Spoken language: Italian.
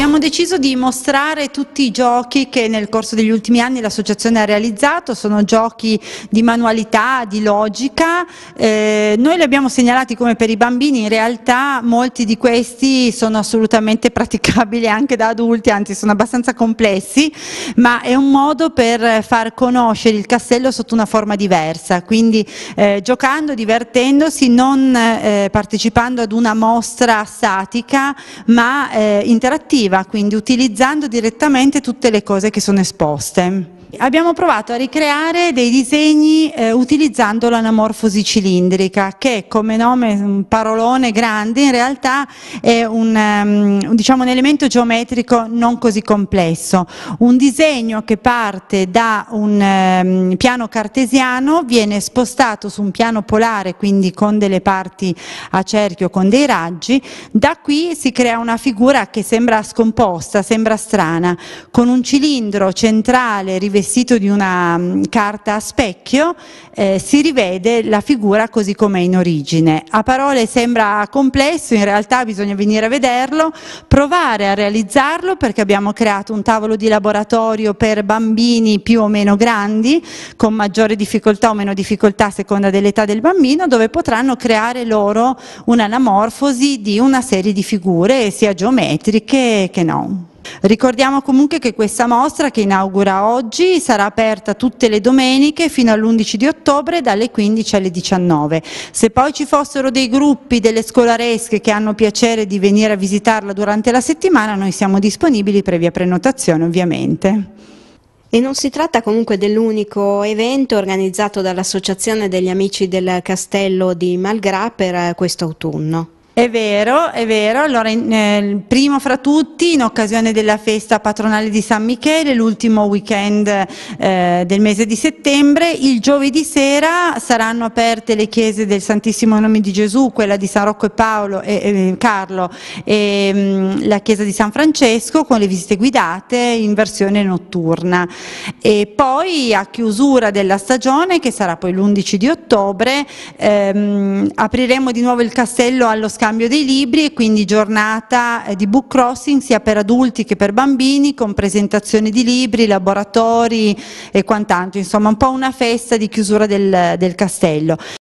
Abbiamo deciso di mostrare tutti i giochi che nel corso degli ultimi anni l'associazione ha realizzato, sono giochi di manualità, di logica, eh, noi li abbiamo segnalati come per i bambini, in realtà molti di questi sono assolutamente praticabili anche da adulti, anzi sono abbastanza complessi, ma è un modo per far conoscere il castello sotto una forma diversa, quindi eh, giocando, divertendosi, non eh, partecipando ad una mostra statica ma eh, interattiva quindi utilizzando direttamente tutte le cose che sono esposte. Abbiamo provato a ricreare dei disegni eh, utilizzando l'anamorfosi cilindrica che come nome, un parolone grande, in realtà è un, um, diciamo, un elemento geometrico non così complesso. Un disegno che parte da un um, piano cartesiano viene spostato su un piano polare, quindi con delle parti a cerchio, con dei raggi, da qui si crea una figura che sembra scomposta, sembra strana, con un cilindro centrale rivestito rivestito di una mm, carta a specchio, eh, si rivede la figura così com'è in origine. A parole sembra complesso, in realtà bisogna venire a vederlo, provare a realizzarlo perché abbiamo creato un tavolo di laboratorio per bambini più o meno grandi, con maggiore difficoltà o meno difficoltà a seconda dell'età del bambino, dove potranno creare loro un'anamorfosi di una serie di figure, sia geometriche che non. Ricordiamo comunque che questa mostra che inaugura oggi sarà aperta tutte le domeniche fino all'11 di ottobre dalle 15 alle 19. Se poi ci fossero dei gruppi, delle scolaresche che hanno piacere di venire a visitarla durante la settimana, noi siamo disponibili previa prenotazione ovviamente. E non si tratta comunque dell'unico evento organizzato dall'Associazione degli Amici del Castello di Malgrà per eh, questo autunno. È vero, è vero. Allora, in, eh, primo fra tutti, in occasione della festa patronale di San Michele, l'ultimo weekend eh, del mese di settembre, il giovedì sera saranno aperte le chiese del Santissimo Nome di Gesù, quella di San Rocco e Paolo e eh, Carlo e mh, mm, la chiesa di San Francesco con le visite guidate in versione notturna. E poi a chiusura della stagione, che sarà poi l'11 di ottobre, ehm, apriremo di nuovo il castello allo scambio scambio dei libri e quindi giornata eh, di book crossing sia per adulti che per bambini con presentazioni di libri, laboratori e quant'altro, insomma un po' una festa di chiusura del, del castello.